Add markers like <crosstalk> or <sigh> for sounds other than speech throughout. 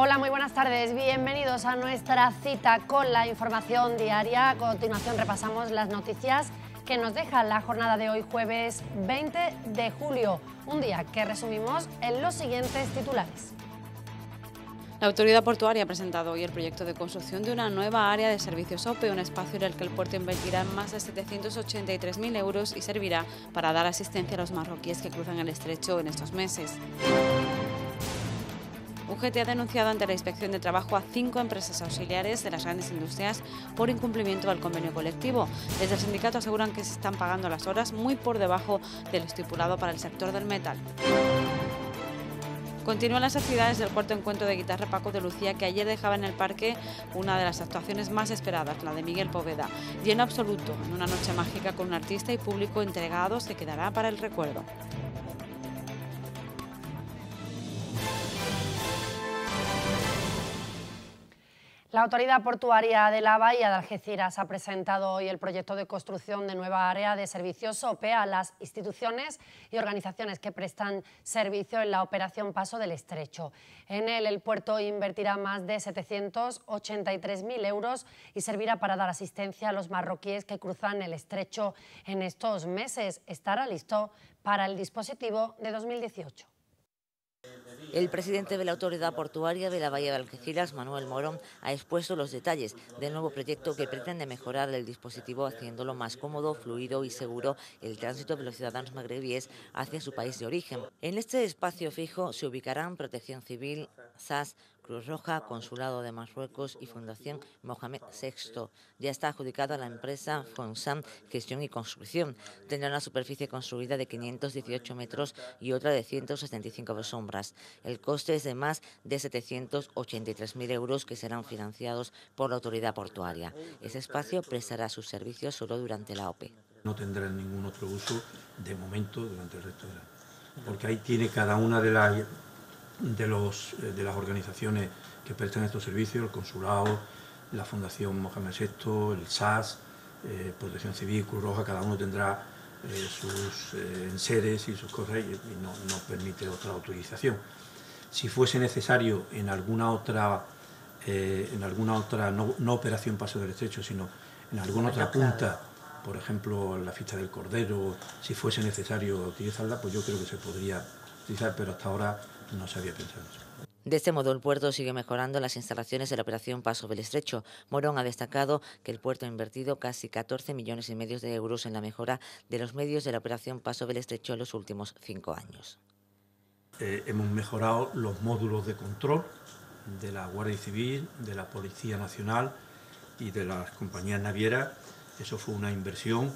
Hola, muy buenas tardes. Bienvenidos a nuestra cita con la información diaria. A continuación repasamos las noticias que nos deja la jornada de hoy jueves 20 de julio, un día que resumimos en los siguientes titulares. La autoridad portuaria ha presentado hoy el proyecto de construcción de una nueva área de servicios OPE, un espacio en el que el puerto invertirá más de 783.000 euros y servirá para dar asistencia a los marroquíes que cruzan el estrecho en estos meses. UGT ha denunciado ante la Inspección de Trabajo a cinco empresas auxiliares de las grandes industrias por incumplimiento al convenio colectivo. Desde el sindicato aseguran que se están pagando las horas muy por debajo de lo estipulado para el sector del metal. Continúan las actividades del cuarto encuentro de guitarra Paco de Lucía, que ayer dejaba en el parque una de las actuaciones más esperadas, la de Miguel Poveda. Lleno absoluto, en una noche mágica con un artista y público entregado, se quedará para el recuerdo. La Autoridad Portuaria de la Bahía de Algeciras ha presentado hoy el proyecto de construcción de nueva área de servicio SOPE a las instituciones y organizaciones que prestan servicio en la operación Paso del Estrecho. En él, el puerto invertirá más de 783.000 euros y servirá para dar asistencia a los marroquíes que cruzan el estrecho en estos meses. Estará listo para el dispositivo de 2018. El presidente de la Autoridad Portuaria de la Bahía de Algeciras, Manuel Morón, ha expuesto los detalles del nuevo proyecto que pretende mejorar el dispositivo haciéndolo más cómodo, fluido y seguro el tránsito de los ciudadanos magrebíes hacia su país de origen. En este espacio fijo se ubicarán protección civil, SAS, Cruz Roja, Consulado de Marruecos y Fundación Mohamed VI. Ya está adjudicada a la empresa Fonsan Gestión y Construcción. Tendrá una superficie construida de 518 metros y otra de 175 sombras. El coste es de más de 783.000 euros que serán financiados por la autoridad portuaria. Ese espacio prestará sus servicios solo durante la OPE. No tendrá ningún otro uso de momento durante el resto del año, porque ahí tiene cada una de las de, los, eh, de las organizaciones que prestan estos servicios, el Consulado, la Fundación Mohamed VI, el SAS, eh, Protección Civil, Cruz Roja, cada uno tendrá eh, sus enseres y sus correos y, no, no, permite otra autorización. Si fuese necesario en alguna otra, en alguna otra no, operación Paso del Estrecho, sino en alguna otra punta, por ejemplo, la ficha del Cordero, si fuese necesario utilizarla, pues yo creo que se podría utilizar, pero hasta ahora no se había pensado De este modo, el puerto sigue mejorando las instalaciones de la operación Paso del Estrecho. Morón ha destacado que el puerto ha invertido casi 14 millones y medio de euros en la mejora de los medios de la operación Paso del Estrecho en los últimos cinco años. Eh, hemos mejorado los módulos de control de la Guardia Civil, de la Policía Nacional y de las compañías navieras. Eso fue una inversión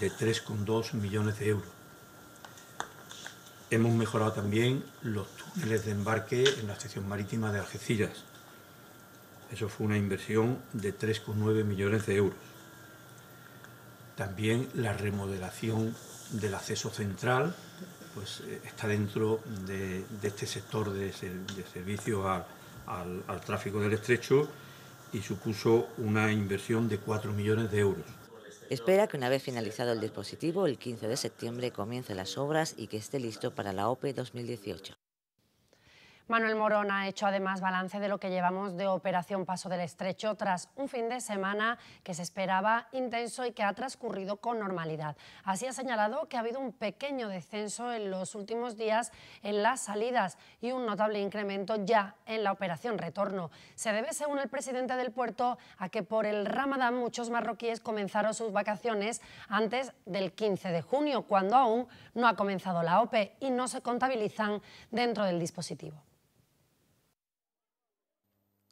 de 3,2 millones de euros. Hemos mejorado también los túneles de embarque en la sección marítima de Algeciras. Eso fue una inversión de 3,9 millones de euros. También la remodelación del acceso central pues, eh, está dentro de, este sector de, servicio servicios al, al tráfico del estrecho y supuso una inversión de 4 millones de euros. Espera que una vez finalizado el dispositivo, el 15 de septiembre comience las obras y que esté listo para la OPE 2018. Manuel Morón ha hecho además balance de lo que llevamos de Operación Paso del Estrecho tras un fin de semana que se esperaba intenso y que ha transcurrido con normalidad. Así ha señalado que ha habido un pequeño descenso en los últimos días en las salidas y un notable incremento ya en la operación retorno. Se debe, según el presidente del puerto, a que por el Ramadán muchos marroquíes comenzaron sus vacaciones antes del 15 de junio, cuando aún no ha comenzado la OPE y no se contabilizan dentro del dispositivo.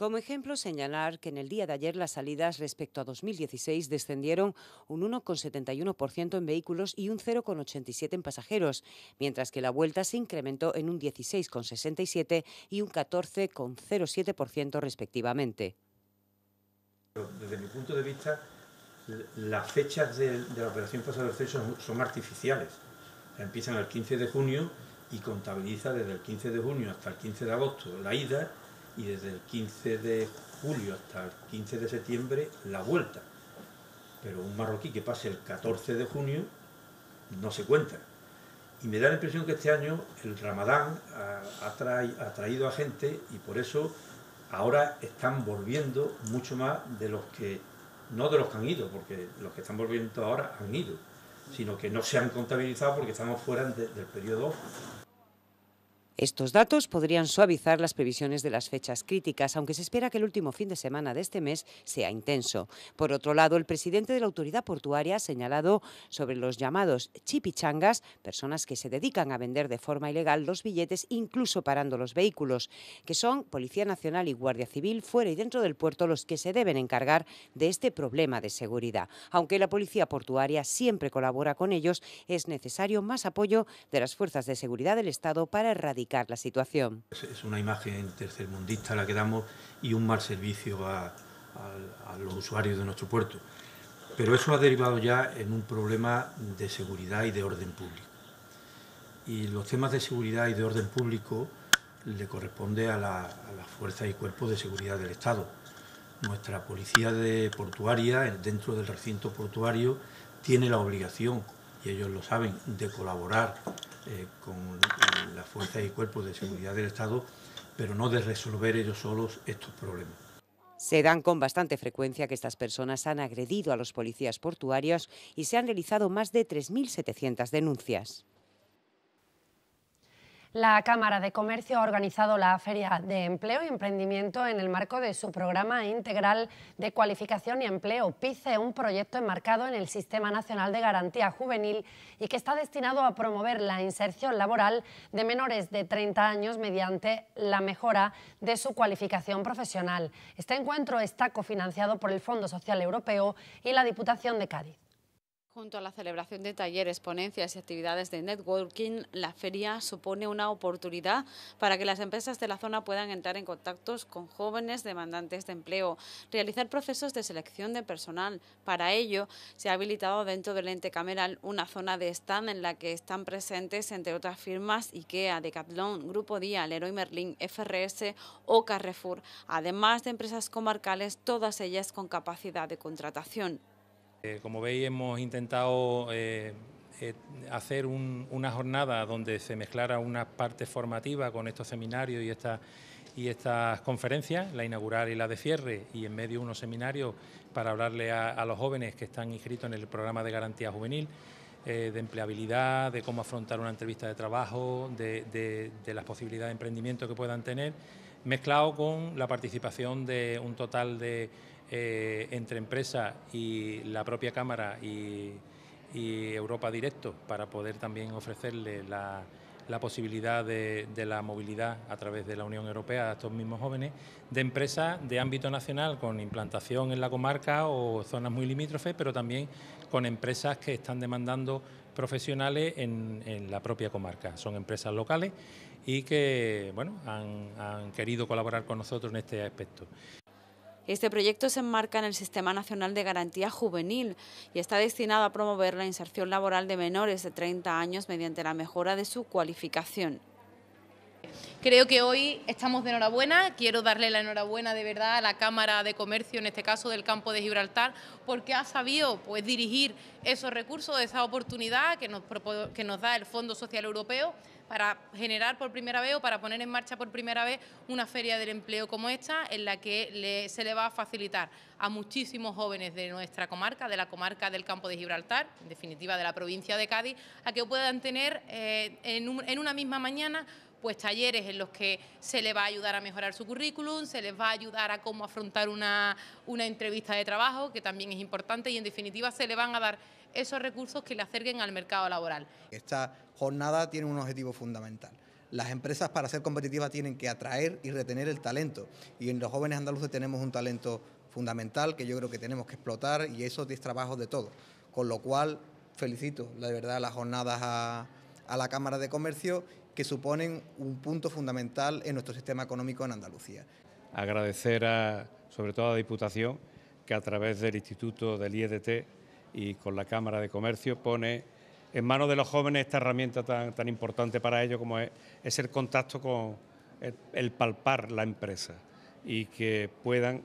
Como ejemplo, señalar que en el día de ayer las salidas respecto a 2016 descendieron un 1,71% en vehículos y un 0,87% en pasajeros, mientras que la vuelta se incrementó en un 16,67% y un 14,07% respectivamente. Desde mi punto de vista, las fechas de, la operación pasado son, son artificiales. Empiezan el 15 de junio y contabiliza desde el 15 de junio hasta el 15 de agosto la ida y desde el 15 de julio hasta el 15 de septiembre la vuelta. Pero un marroquí que pase el 14 de junio no se cuenta. Y me da la impresión que este año el ramadán ha, ha traído a gente y por eso ahora están volviendo mucho más de los que, no de los que han ido, porque los que están volviendo ahora han ido, sino que no se han contabilizado porque estamos fuera del periodo estos datos podrían suavizar las previsiones de las fechas críticas, aunque se espera que el último fin de semana de este mes sea intenso. Por otro lado, el presidente de la autoridad portuaria ha señalado sobre los llamados chipichangas, personas que se dedican a vender de forma ilegal los billetes, incluso parando los vehículos, que son Policía Nacional y Guardia Civil fuera y dentro del puerto los que se deben encargar de este problema de seguridad. Aunque la policía portuaria siempre colabora con ellos, es necesario más apoyo de las fuerzas de seguridad del Estado para erradicar la situación. Es una imagen tercermundista la que damos y un mal servicio a, los usuarios de nuestro puerto. Pero eso ha derivado ya en un problema de seguridad y de orden público. Y los temas de seguridad y de orden público le corresponde a, las fuerzas y cuerpos de seguridad del Estado. Nuestra policía de portuaria, dentro del recinto portuario, tiene la obligación y ellos lo saben, de colaborar eh, con las fuerzas y cuerpos de seguridad del Estado, pero no de resolver ellos solos estos problemas. Se dan con bastante frecuencia que estas personas han agredido a los policías portuarios y se han realizado más de 3.700 denuncias. La Cámara de Comercio ha organizado la Feria de Empleo y Emprendimiento en el marco de su programa integral de cualificación y empleo, PICE, un proyecto enmarcado en el Sistema Nacional de Garantía Juvenil y que está destinado a promover la inserción laboral de menores de 30 años mediante la mejora de su cualificación profesional. Este encuentro está cofinanciado por el Fondo Social Europeo y la Diputación de Cádiz. Junto a la celebración de talleres, ponencias y actividades de networking, la feria supone una oportunidad para que las empresas de la zona puedan entrar en contactos con jóvenes demandantes de empleo, realizar procesos de selección de personal. Para ello, se ha habilitado dentro del ente cameral una zona de stand en la que están presentes, entre otras firmas, IKEA, Decathlon, Grupo Día, Leroy Merlin, FRS o Carrefour, además de empresas comarcales, todas ellas con capacidad de contratación. Eh, como veis, hemos intentado eh, eh, hacer una jornada donde se mezclara una parte formativa con estos seminarios y, y estas conferencias, la inaugural y la de cierre, y en medio unos seminarios para hablarle a, los jóvenes que están inscritos en el programa de garantía juvenil. de empleabilidad, de cómo afrontar una entrevista de trabajo, de, las posibilidades de emprendimiento que puedan tener, mezclado con la participación de un total de eh, entre empresas y la propia Cámara y, Europa Directo para poder también ofrecerle la, posibilidad de, la movilidad a través de la Unión Europea a estos mismos jóvenes, de empresas de ámbito nacional con implantación en la comarca o zonas muy limítrofes, pero también con empresas que están demandando profesionales en, la propia comarca. Son empresas locales y que bueno, han querido colaborar con nosotros en este aspecto. Este proyecto se enmarca en el Sistema Nacional de Garantía Juvenil y está destinado a promover la inserción laboral de menores de 30 años mediante la mejora de su cualificación. Creo que hoy estamos de enhorabuena, quiero darle la enhorabuena de verdad a la Cámara de Comercio, en este caso del campo de Gibraltar, porque ha sabido pues, dirigir esos recursos, esa oportunidad que que nos da el Fondo Social Europeo para generar por primera vez o para poner en marcha por primera vez una feria del empleo como esta, en la que se le va a facilitar a muchísimos jóvenes de nuestra comarca, de la comarca del campo de Gibraltar, en definitiva de la provincia de Cádiz, a que puedan tener eh, en, una misma mañana pues talleres en los que se les va a ayudar a mejorar su currículum, se les va a ayudar a cómo afrontar una, una entrevista de trabajo, que también es importante, y en definitiva se le van a dar esos recursos que le acerquen al mercado laboral. Esta jornada tiene un objetivo fundamental. Las empresas para ser competitivas tienen que atraer y retener el talento. Y en los jóvenes andaluces tenemos un talento fundamental que yo creo que tenemos que explotar y eso es trabajo de todos. Con lo cual, felicito, la verdad, las jornadas a, la Cámara de Comercio que suponen un punto fundamental en nuestro sistema económico en Andalucía. Agradecer a, sobre todo a la Diputación que a través del Instituto del IEDT y con la Cámara de Comercio pone en manos de los jóvenes esta herramienta tan, importante para ellos como es, el contacto con el, palpar la empresa y que puedan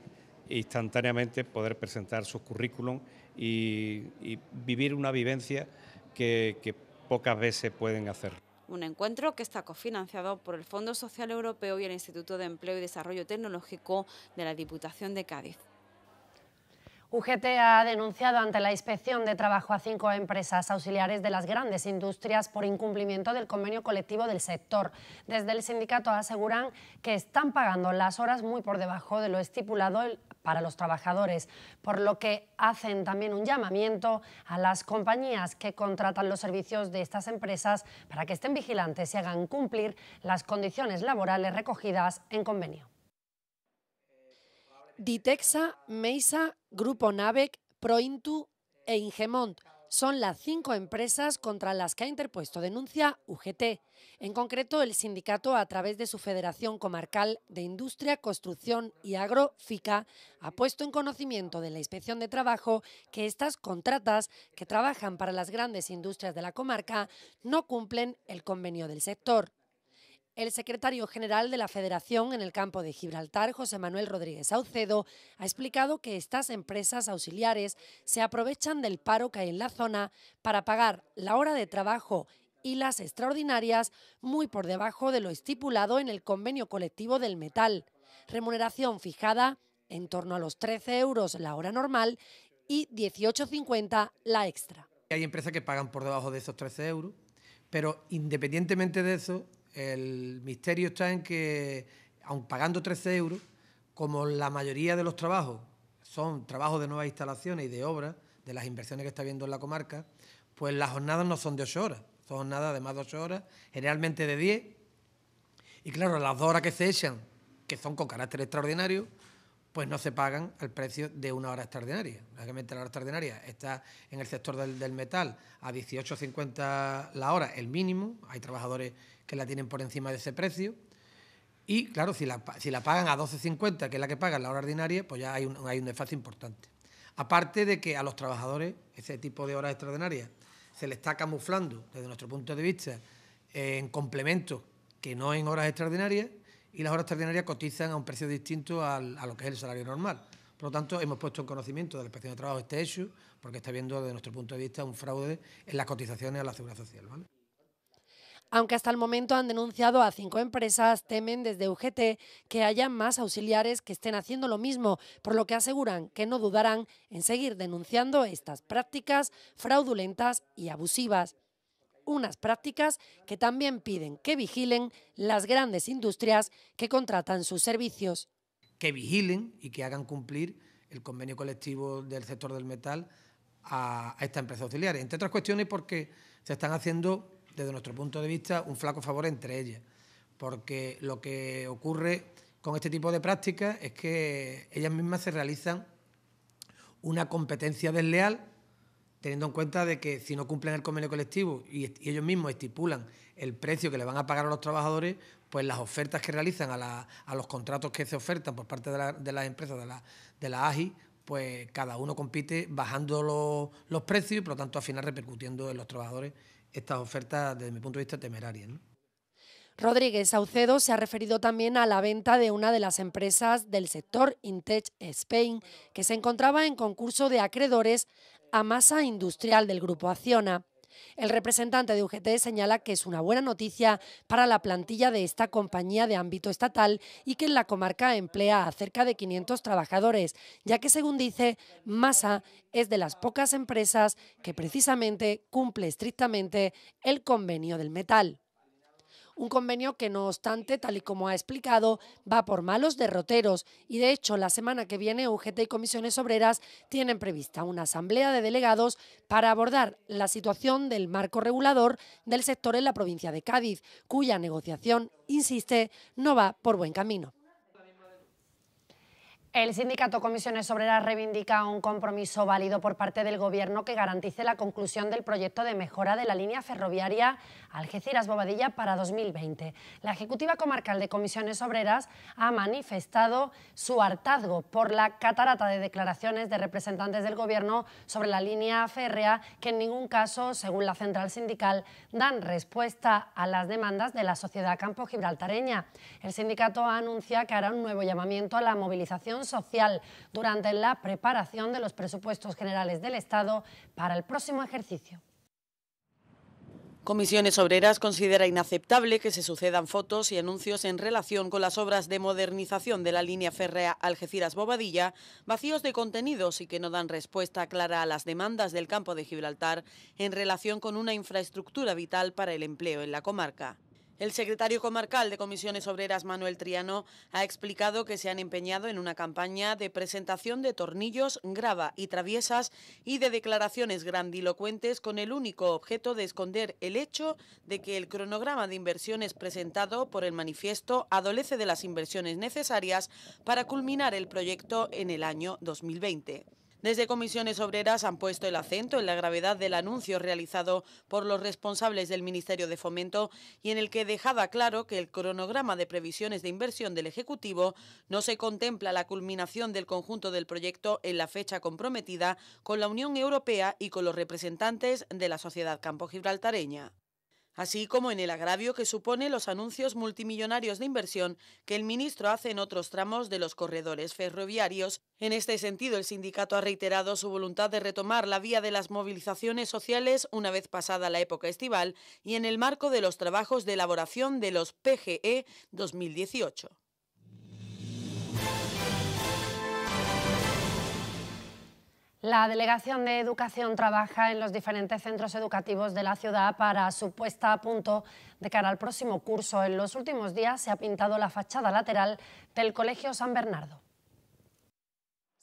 instantáneamente poder presentar sus currículum y, vivir una vivencia que pocas veces pueden hacer. Un encuentro que está cofinanciado por el Fondo Social Europeo y el Instituto de Empleo y Desarrollo Tecnológico de la Diputación de Cádiz. UGT ha denunciado ante la inspección de trabajo a cinco empresas auxiliares de las grandes industrias por incumplimiento del convenio colectivo del sector. Desde el sindicato aseguran que están pagando las horas muy por debajo de lo estipulado para los trabajadores, por lo que hacen también un llamamiento a las compañías que contratan los servicios de estas empresas para que estén vigilantes y hagan cumplir las condiciones laborales recogidas en convenio. Ditexa, Meisa, Grupo Navec, Prointu e Ingemont son las cinco empresas contra las que ha interpuesto denuncia UGT, en concreto el sindicato a través de su Federación Comarcal de Industria, Construcción y Agro, ha puesto en conocimiento de la Inspección de Trabajo que estas contratas que trabajan para las grandes industrias de la comarca no cumplen el convenio del sector. El secretario general de la Federación en el campo de Gibraltar, José Manuel Rodríguez Aucedo... ha explicado que estas empresas auxiliares se aprovechan del paro que hay en la zona para pagar la hora de trabajo y las extraordinarias muy por debajo de lo estipulado en el convenio colectivo del metal, remuneración fijada en torno a los 13 euros la hora normal y 18,50 la extra. Hay empresas que pagan por debajo de esos 13 euros, pero independientemente de eso, el misterio está en que, aun pagando 13 euros, como la mayoría de los trabajos son trabajos de nuevas instalaciones y de obras, de las inversiones que está viendo en la comarca, pues las jornadas no son de 8 horas, son jornadas de más de 8 horas, generalmente de 10. Y claro, las dos horas que se echan, que son con carácter extraordinario, pues no se pagan al precio de una hora extraordinaria. Realmente la hora extraordinaria está en el sector del, metal a 18,50 la hora, el mínimo. Hay trabajadores que la tienen por encima de ese precio. Y claro, si la, pagan a 12,50, que es la que pagan la hora ordinaria, pues ya hay un, hay un desfase importante. Aparte de que a los trabajadores ese tipo de horas extraordinarias se le está camuflando, desde nuestro punto de vista, en complementos que no en horas extraordinarias y las horas extraordinarias cotizan a un precio distinto a lo que es el salario normal. Por lo tanto, hemos puesto en conocimiento de la Inspección de Trabajo este hecho, porque está viendo desde nuestro punto de vista un fraude en las cotizaciones a la Seguridad Social. Aunque hasta el momento han denunciado a cinco empresas, temen desde UGT que haya más auxiliares que estén haciendo lo mismo, por lo que aseguran que no dudarán en seguir denunciando estas prácticas fraudulentas y abusivas unas prácticas que también piden que vigilen las grandes industrias que contratan sus servicios. Que vigilen y que hagan cumplir el convenio colectivo del sector del metal a, esta empresa auxiliar. Entre otras cuestiones porque se están haciendo, desde nuestro punto de vista, un flaco favor entre ellas. Porque lo que ocurre con este tipo de prácticas es que ellas mismas se realizan una competencia desleal teniendo en cuenta de que si no cumplen el convenio colectivo y, ellos mismos estipulan el precio que le van a pagar a los trabajadores, pues las ofertas que realizan a, los contratos que se ofertan por parte de, las empresas de la, AGI, pues cada uno compite bajando los, precios y por lo tanto al final repercutiendo en los trabajadores estas ofertas desde mi punto de vista temerarias. Rodríguez Saucedo se ha referido también a la venta de una de las empresas del sector Intech Spain, que se encontraba en concurso de acreedores a masa industrial del grupo Acciona. El representante de UGT señala que es una buena noticia para la plantilla de esta compañía de ámbito estatal y que en la comarca emplea a cerca de 500 trabajadores, ya que según dice, Masa es de las pocas empresas que precisamente cumple estrictamente el convenio del metal. Un convenio que, no obstante, tal y como ha explicado, va por malos derroteros y, de hecho, la semana que viene UGT y Comisiones Obreras tienen prevista una asamblea de delegados para abordar la situación del marco regulador del sector en la provincia de Cádiz, cuya negociación, insiste, no va por buen camino. El sindicato Comisiones Obreras reivindica un compromiso válido por parte del Gobierno que garantice la conclusión del proyecto de mejora de la línea ferroviaria Algeciras-Bobadilla para 2020. La Ejecutiva Comarcal de Comisiones Obreras ha manifestado su hartazgo por la catarata de declaraciones de representantes del Gobierno sobre la línea férrea que en ningún caso, según la central sindical, dan respuesta a las demandas de la sociedad campo gibraltareña. El sindicato anuncia que hará un nuevo llamamiento a la movilización social durante la preparación de los presupuestos generales del Estado para el próximo ejercicio. Comisiones Obreras considera inaceptable que se sucedan fotos y anuncios en relación con las obras de modernización de la línea férrea Algeciras-Bobadilla, vacíos de contenidos y que no dan respuesta clara a las demandas del campo de Gibraltar en relación con una infraestructura vital para el empleo en la comarca. El secretario comarcal de Comisiones Obreras, Manuel Triano, ha explicado que se han empeñado en una campaña de presentación de tornillos, grava y traviesas y de declaraciones grandilocuentes con el único objeto de esconder el hecho de que el cronograma de inversiones presentado por el manifiesto adolece de las inversiones necesarias para culminar el proyecto en el año 2020. Desde comisiones obreras han puesto el acento en la gravedad del anuncio realizado por los responsables del Ministerio de Fomento y en el que dejaba claro que el cronograma de previsiones de inversión del Ejecutivo no se contempla la culminación del conjunto del proyecto en la fecha comprometida con la Unión Europea y con los representantes de la sociedad campo gibraltareña así como en el agravio que supone los anuncios multimillonarios de inversión que el ministro hace en otros tramos de los corredores ferroviarios. En este sentido, el sindicato ha reiterado su voluntad de retomar la vía de las movilizaciones sociales una vez pasada la época estival y en el marco de los trabajos de elaboración de los PGE 2018. La Delegación de Educación trabaja en los diferentes centros educativos de la ciudad para su puesta a punto de cara al próximo curso. En los últimos días se ha pintado la fachada lateral del Colegio San Bernardo.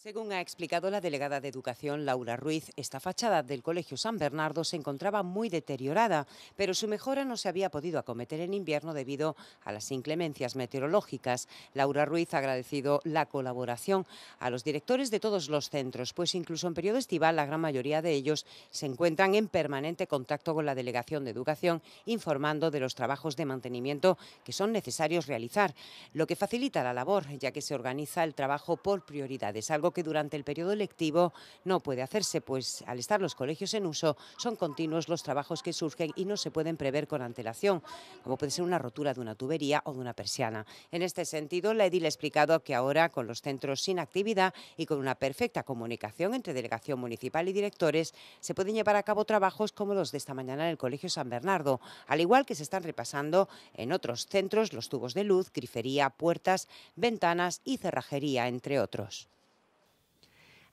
Según ha explicado la delegada de Educación, Laura Ruiz, esta fachada del Colegio San Bernardo se encontraba muy deteriorada, pero su mejora no se había podido acometer en invierno debido a las inclemencias meteorológicas. Laura Ruiz ha agradecido la colaboración a los directores de todos los centros, pues incluso en periodo estival la gran mayoría de ellos se encuentran en permanente contacto con la Delegación de Educación, informando de los trabajos de mantenimiento que son necesarios realizar, lo que facilita la labor, ya que se organiza el trabajo por prioridades, algo que durante el periodo lectivo no puede hacerse, pues al estar los colegios en uso son continuos los trabajos que surgen y no se pueden prever con antelación, como puede ser una rotura de una tubería o de una persiana. En este sentido, la edil ha explicado que ahora, con los centros sin actividad y con una perfecta comunicación entre delegación municipal y directores, se pueden llevar a cabo trabajos como los de esta mañana en el Colegio San Bernardo, al igual que se están repasando en otros centros los tubos de luz, grifería, puertas, ventanas y cerrajería, entre otros.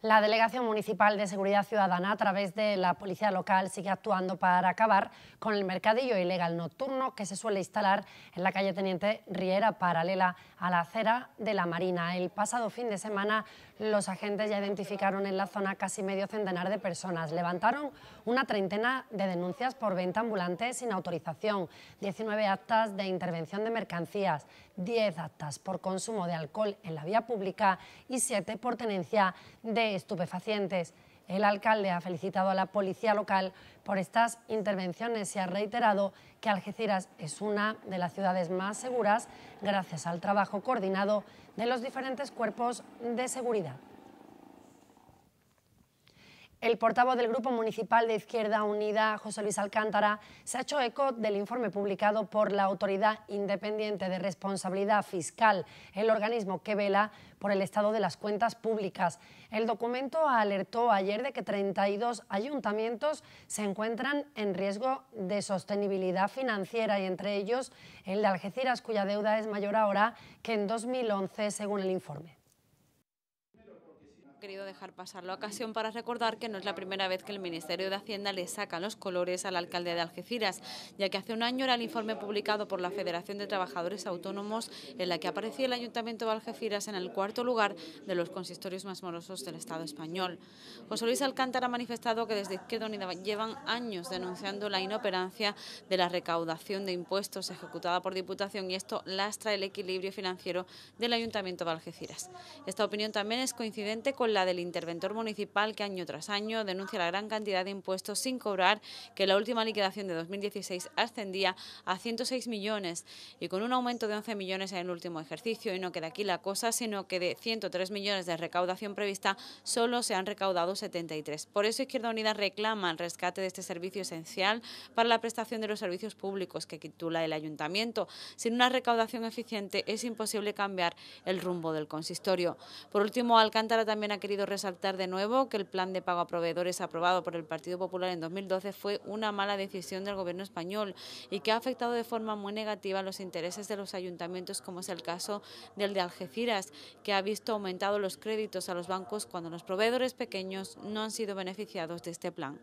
La Delegación Municipal de Seguridad Ciudadana, a través de la Policía Local, sigue actuando para acabar con el mercadillo ilegal nocturno que se suele instalar en la calle Teniente Riera, paralela a la acera de la Marina. El pasado fin de semana los agentes ya identificaron en la zona casi medio centenar de personas. Levantaron una treintena de denuncias por venta ambulante sin autorización, 19 actas de intervención de mercancías, 10 actas por consumo de alcohol en la vía pública y 7 por tenencia de estupefacientes. El alcalde ha felicitado a la policía local por estas intervenciones y ha reiterado que Algeciras es una de las ciudades más seguras gracias al trabajo coordinado de los diferentes cuerpos de seguridad. El portavoz del Grupo Municipal de Izquierda Unida, José Luis Alcántara, se ha hecho eco del informe publicado por la Autoridad Independiente de Responsabilidad Fiscal, el organismo que vela por el estado de las cuentas públicas. El documento alertó ayer de que 32 ayuntamientos se encuentran en riesgo de sostenibilidad financiera y entre ellos el de Algeciras, cuya deuda es mayor ahora que en 2011, según el informe querido dejar pasar la ocasión para recordar que no es la primera vez que el Ministerio de Hacienda le saca los colores al alcalde de Algeciras, ya que hace un año era el informe publicado por la Federación de Trabajadores Autónomos en la que aparecía el Ayuntamiento de Algeciras en el cuarto lugar de los consistorios más morosos del Estado español. José Luis Alcántara ha manifestado que desde Izquierda Unida llevan años denunciando la inoperancia de la recaudación de impuestos ejecutada por Diputación y esto lastra el equilibrio financiero del Ayuntamiento de Algeciras. Esta opinión también es coincidente con la del interventor municipal que año tras año denuncia la gran cantidad de impuestos sin cobrar que la última liquidación de 2016 ascendía a 106 millones y con un aumento de 11 millones en el último ejercicio y no queda aquí la cosa, sino que de 103 millones de recaudación prevista solo se han recaudado 73. Por eso Izquierda Unida reclama el rescate de este servicio esencial para la prestación de los servicios públicos que titula el ayuntamiento. Sin una recaudación eficiente es imposible cambiar el rumbo del consistorio. Por último, Alcántara también ha querido resaltar de nuevo que el plan de pago a proveedores aprobado por el Partido Popular en 2012 fue una mala decisión del Gobierno español y que ha afectado de forma muy negativa los intereses de los ayuntamientos, como es el caso del de Algeciras, que ha visto aumentado los créditos a los bancos cuando los proveedores pequeños no han sido beneficiados de este plan.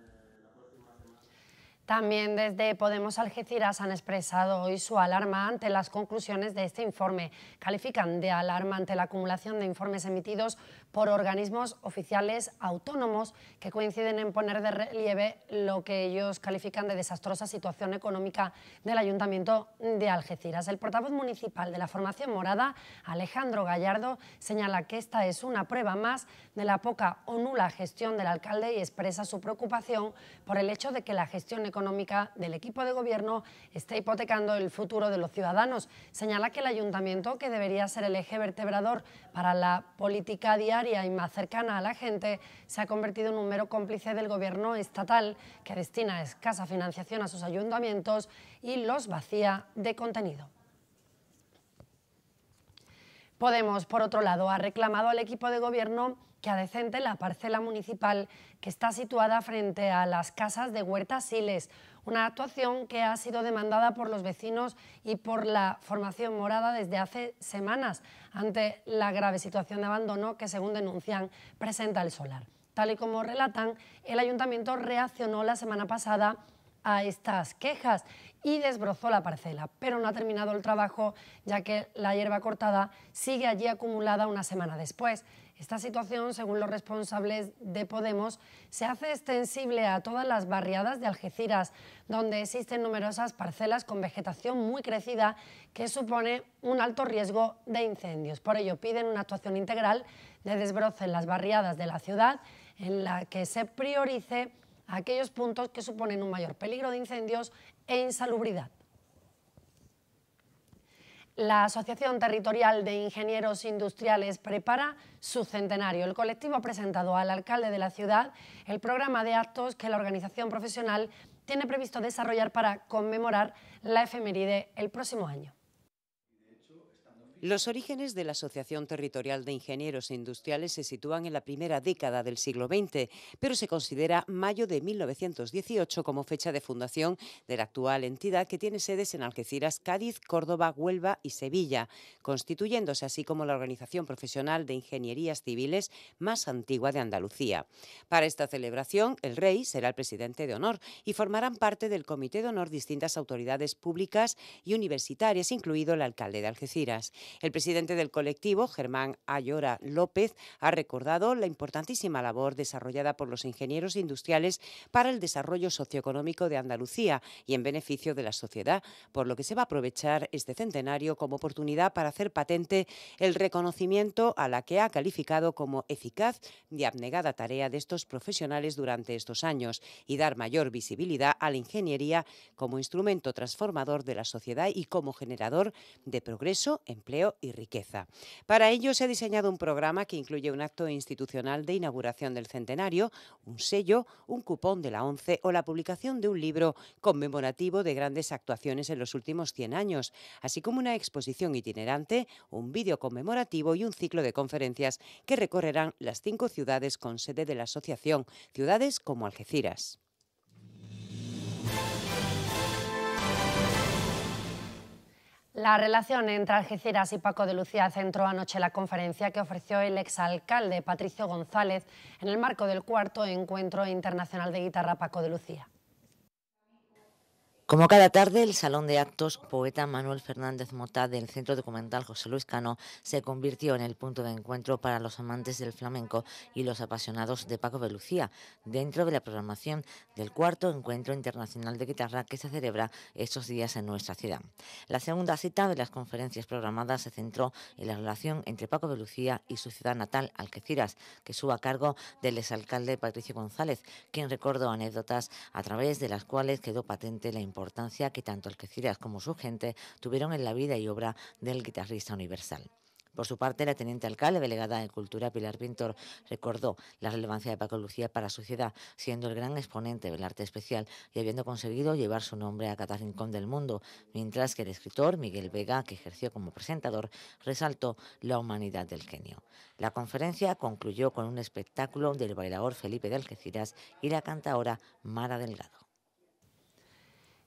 También desde Podemos Algeciras han expresado hoy su alarma ante las conclusiones de este informe. Califican de alarma ante la acumulación de informes emitidos por organismos oficiales autónomos que coinciden en poner de relieve lo que ellos califican de desastrosa situación económica del Ayuntamiento de Algeciras. El portavoz municipal de la formación morada, Alejandro Gallardo, señala que esta es una prueba más de la poca o nula gestión del alcalde y expresa su preocupación por el hecho de que la gestión económica del equipo de gobierno esté hipotecando el futuro de los ciudadanos. Señala que el Ayuntamiento, que debería ser el eje vertebrador para la política diaria, y más cercana a la gente, se ha convertido en un mero cómplice del gobierno estatal que destina escasa financiación a sus ayuntamientos y los vacía de contenido. Podemos, por otro lado, ha reclamado al equipo de gobierno que adecente la parcela municipal que está situada frente a las casas de Huerta Siles, una actuación que ha sido demandada por los vecinos y por la formación morada desde hace semanas ante la grave situación de abandono que, según denuncian, presenta el solar. Tal y como relatan, el ayuntamiento reaccionó la semana pasada a estas quejas y desbrozó la parcela, pero no ha terminado el trabajo ya que la hierba cortada sigue allí acumulada una semana después. Esta situación, según los responsables de Podemos, se hace extensible a todas las barriadas de Algeciras, donde existen numerosas parcelas con vegetación muy crecida que supone un alto riesgo de incendios. Por ello, piden una actuación integral de desbroce en las barriadas de la ciudad en la que se priorice aquellos puntos que suponen un mayor peligro de incendios e insalubridad. La Asociación Territorial de Ingenieros Industriales prepara su centenario. El colectivo ha presentado al alcalde de la ciudad el programa de actos que la organización profesional tiene previsto desarrollar para conmemorar la efeméride el próximo año. Los orígenes de la Asociación Territorial de Ingenieros e Industriales se sitúan en la primera década del siglo XX, pero se considera mayo de 1918 como fecha de fundación de la actual entidad que tiene sedes en Algeciras, Cádiz, Córdoba, Huelva y Sevilla, constituyéndose así como la organización profesional de ingenierías civiles más antigua de Andalucía. Para esta celebración, el rey será el presidente de honor y formarán parte del comité de honor distintas autoridades públicas y universitarias, incluido el alcalde de Algeciras. El presidente del colectivo, Germán Ayora López, ha recordado la importantísima labor desarrollada por los ingenieros industriales para el desarrollo socioeconómico de Andalucía y en beneficio de la sociedad, por lo que se va a aprovechar este centenario como oportunidad para hacer patente el reconocimiento a la que ha calificado como eficaz y abnegada tarea de estos profesionales durante estos años y dar mayor visibilidad a la ingeniería como instrumento transformador de la sociedad y como generador de progreso, empleo y riqueza. Para ello se ha diseñado un programa que incluye un acto institucional de inauguración del centenario, un sello, un cupón de la ONCE o la publicación de un libro conmemorativo de grandes actuaciones en los últimos 100 años, así como una exposición itinerante, un vídeo conmemorativo y un ciclo de conferencias que recorrerán las cinco ciudades con sede de la asociación, ciudades como Algeciras. La relación entre Algeciras y Paco de Lucía centró anoche la conferencia que ofreció el exalcalde Patricio González en el marco del cuarto Encuentro Internacional de Guitarra Paco de Lucía. Como cada tarde, el Salón de Actos Poeta Manuel Fernández Mota del Centro Documental José Luis Cano se convirtió en el punto de encuentro para los amantes del flamenco y los apasionados de Paco de Lucía, dentro de la programación del cuarto Encuentro Internacional de Guitarra que se celebra estos días en nuestra ciudad. La segunda cita de las conferencias programadas se centró en la relación entre Paco de Lucía y su ciudad natal, Alqueciras, que suba a cargo del exalcalde Patricio González, quien recordó anécdotas a través de las cuales quedó patente la importancia importancia que tanto Algeciras como su gente tuvieron en la vida y obra del guitarrista universal. Por su parte, la teniente alcalde delegada de Cultura, Pilar Pintor, recordó la relevancia de Paco Lucía para su ciudad, siendo el gran exponente del arte especial y habiendo conseguido llevar su nombre a cada rincón del mundo, mientras que el escritor Miguel Vega, que ejerció como presentador, resaltó la humanidad del genio. La conferencia concluyó con un espectáculo del bailador Felipe de Algeciras y la cantaora Mara Delgado.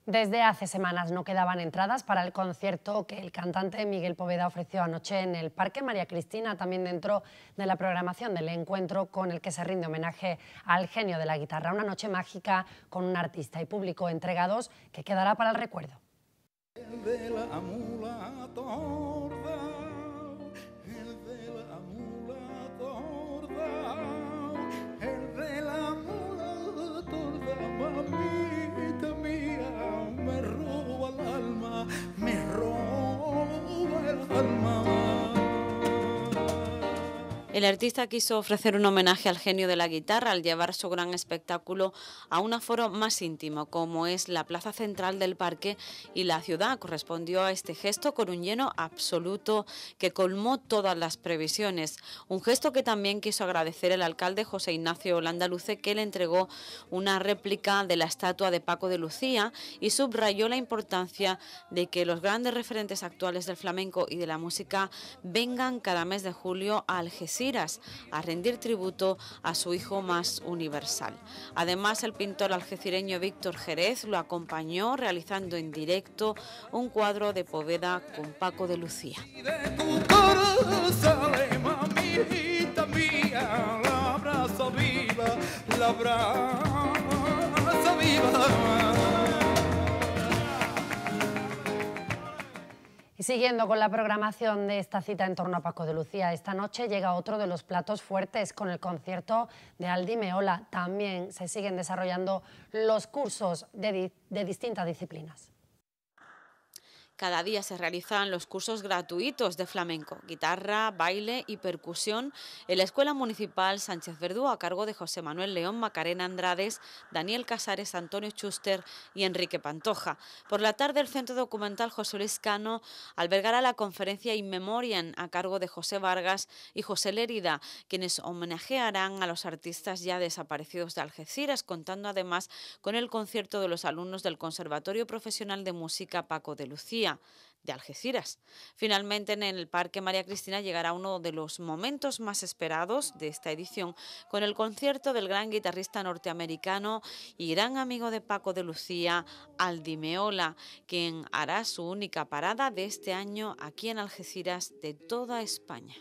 Desde hace semanas no quedaban entradas para el concierto que el cantante Miguel Poveda ofreció anoche en el Parque María Cristina, también dentro de la programación del encuentro con el que se rinde homenaje al genio de la guitarra. Una noche mágica con un artista y público entregados que quedará para el recuerdo. El artista quiso ofrecer un homenaje al genio de la guitarra al llevar su gran espectáculo a un aforo más íntimo, como es la plaza central del parque y la ciudad. Correspondió a este gesto con un lleno absoluto que colmó todas las previsiones. Un gesto que también quiso agradecer el alcalde José Ignacio Holanda Luce, que le entregó una réplica de la estatua de Paco de Lucía y subrayó la importancia de que los grandes referentes actuales del flamenco y de la música vengan cada mes de julio al g7 a rendir tributo a su hijo más universal. Además, el pintor algecireño Víctor Jerez lo acompañó realizando en directo un cuadro de Poveda con Paco de Lucía. siguiendo con la programación de esta cita en torno a Paco de Lucía, esta noche llega otro de los platos fuertes con el concierto de Aldi Meola. También se siguen desarrollando los cursos de distintas disciplinas. Cada día se realizan los cursos gratuitos de flamenco, guitarra, baile y percusión en la Escuela Municipal Sánchez Verdú a cargo de José Manuel León, Macarena Andrades, Daniel Casares, Antonio Schuster y Enrique Pantoja. Por la tarde el Centro Documental José Luis Cano albergará la conferencia In Memoriam a cargo de José Vargas y José Lérida, quienes homenajearán a los artistas ya desaparecidos de Algeciras, contando además con el concierto de los alumnos del Conservatorio Profesional de Música Paco de Lucía de Algeciras. Finalmente, en el Parque María Cristina llegará uno de los momentos más esperados de esta edición, con el concierto del gran guitarrista norteamericano y gran amigo de Paco de Lucía, Aldi Meola, quien hará su única parada de este año aquí en Algeciras de toda España.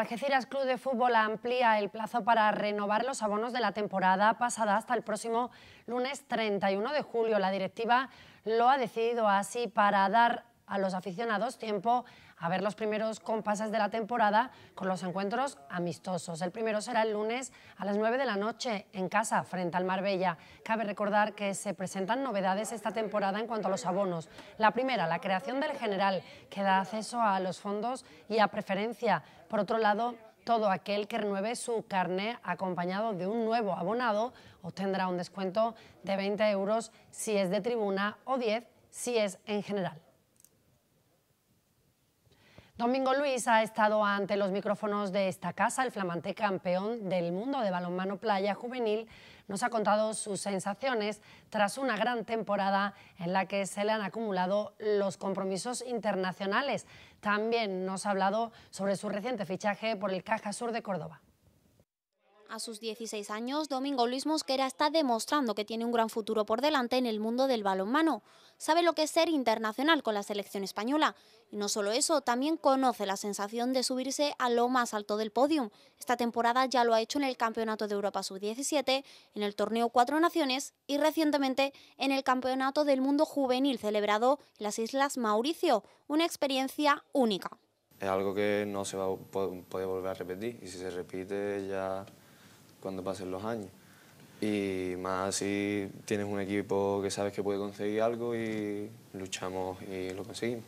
Algeciras Club de Fútbol amplía el plazo para renovar los abonos de la temporada pasada hasta el próximo lunes 31 de julio. La directiva lo ha decidido así para dar a los aficionados tiempo a ver los primeros compases de la temporada con los encuentros amistosos. El primero será el lunes a las 9 de la noche en casa frente al Marbella. Cabe recordar que se presentan novedades esta temporada en cuanto a los abonos. La primera, la creación del general, que da acceso a los fondos y a preferencia. Por otro lado, todo aquel que renueve su carné acompañado de un nuevo abonado obtendrá un descuento de 20 euros si es de tribuna o 10 si es en general. Domingo Luis ha estado ante los micrófonos de esta casa, el flamante campeón del mundo de balonmano playa juvenil, nos ha contado sus sensaciones tras una gran temporada en la que se le han acumulado los compromisos internacionales. También nos ha hablado sobre su reciente fichaje por el Caja Sur de Córdoba. A sus 16 años, Domingo Luis Mosquera está demostrando que tiene un gran futuro por delante en el mundo del balonmano. Sabe lo que es ser internacional con la selección española. Y no solo eso, también conoce la sensación de subirse a lo más alto del podium. Esta temporada ya lo ha hecho en el Campeonato de Europa Sub-17, en el Torneo Cuatro Naciones y recientemente en el Campeonato del Mundo Juvenil celebrado en las Islas Mauricio. Una experiencia única. Es algo que no se va a poder volver a repetir y si se repite ya cuando pasen los años. Y más si tienes un equipo que sabes que puede conseguir algo y luchamos y lo conseguimos.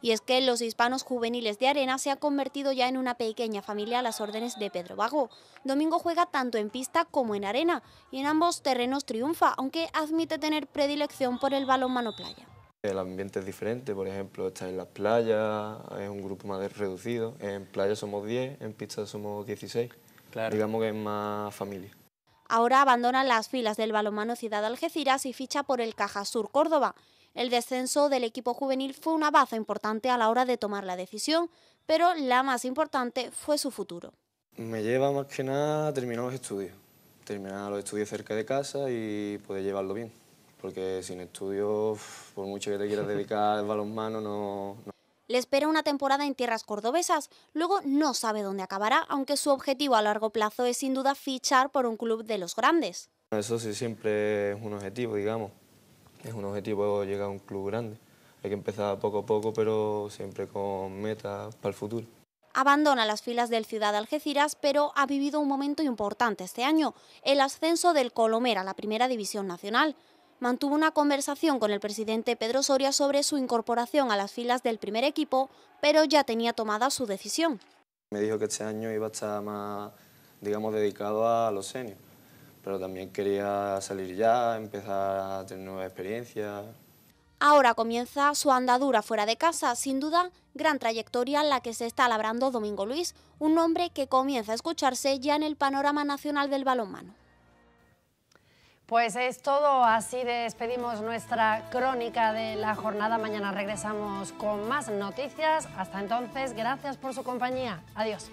Y es que los hispanos juveniles de Arena se ha convertido ya en una pequeña familia a las órdenes de Pedro Vago. Domingo juega tanto en pista como en arena y en ambos terrenos triunfa, aunque admite tener predilección por el balonmano playa. El ambiente es diferente, por ejemplo, está en las playas, es un grupo más reducido, en playa somos 10, en pista somos 16. Digamos que es más familia. Ahora abandona las filas del balonmano Ciudad Algeciras y ficha por el Caja Sur Córdoba. El descenso del equipo juvenil fue una baza importante a la hora de tomar la decisión, pero la más importante fue su futuro. Me lleva más que nada a terminar los estudios, terminar los estudios cerca de casa y poder llevarlo bien, porque sin estudios, por mucho que te quieras <laughs> dedicar al balonmano, no. Le espera una temporada en tierras cordobesas, luego no sabe dónde acabará, aunque su objetivo a largo plazo es sin duda fichar por un club de los grandes. Eso sí siempre es un objetivo, digamos. Es un objetivo llegar a un club grande. Hay que empezar poco a poco, pero siempre con metas para el futuro. Abandona las filas del Ciudad de Algeciras, pero ha vivido un momento importante este año, el ascenso del Colomer a la Primera División Nacional mantuvo una conversación con el presidente Pedro Soria sobre su incorporación a las filas del primer equipo, pero ya tenía tomada su decisión. Me dijo que este año iba a estar más, digamos, dedicado a los seniors, pero también quería salir ya, empezar a tener nuevas experiencias. Ahora comienza su andadura fuera de casa, sin duda, gran trayectoria en la que se está labrando Domingo Luis, un nombre que comienza a escucharse ya en el panorama nacional del balonmano. Pues es todo, así despedimos nuestra crónica de la jornada. Mañana regresamos con más noticias. Hasta entonces, gracias por su compañía. Adiós.